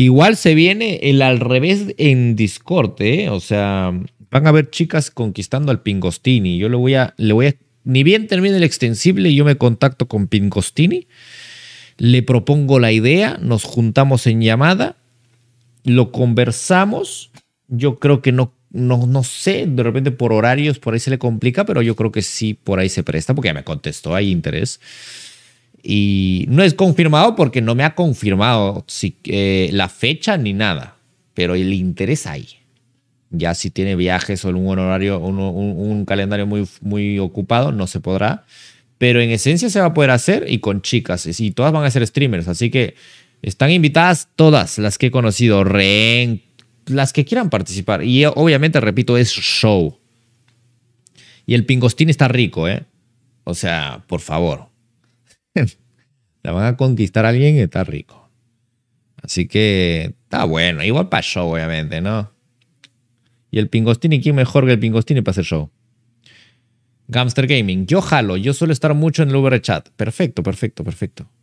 Igual se viene el al revés en Discord, ¿eh? O sea, van a ver chicas conquistando al Pingostini. Yo le voy a, le voy a, ni bien termine el extensible, yo me contacto con Pingostini, le propongo la idea, nos juntamos en llamada, lo conversamos. Yo creo que no, no, no sé, de repente por horarios por ahí se le complica, pero yo creo que sí, por ahí se presta, porque ya me contestó, hay interés. Y no es confirmado porque no me ha confirmado eh, la fecha ni nada, pero el interés ahí. Ya si tiene viajes o un horario, un, calendario muy, muy ocupado, no se podrá. Pero en esencia se va a poder hacer y con chicas. Y todas van a ser streamers. Así que están invitadas todas las que he conocido, Ren, las que quieran participar. Y obviamente, repito, es show. Y el pingostín está rico, ¿eh? O sea, por favor. la van a conquistar alguien y está rico. Así que está bueno. Igual para show, obviamente, ¿no? Y el Pingostini, ¿quién mejor que el Pingostini para hacer show? Gamster Gaming, yo jalo, yo suelo estar mucho en el Uber Chat. Perfecto, perfecto, perfecto.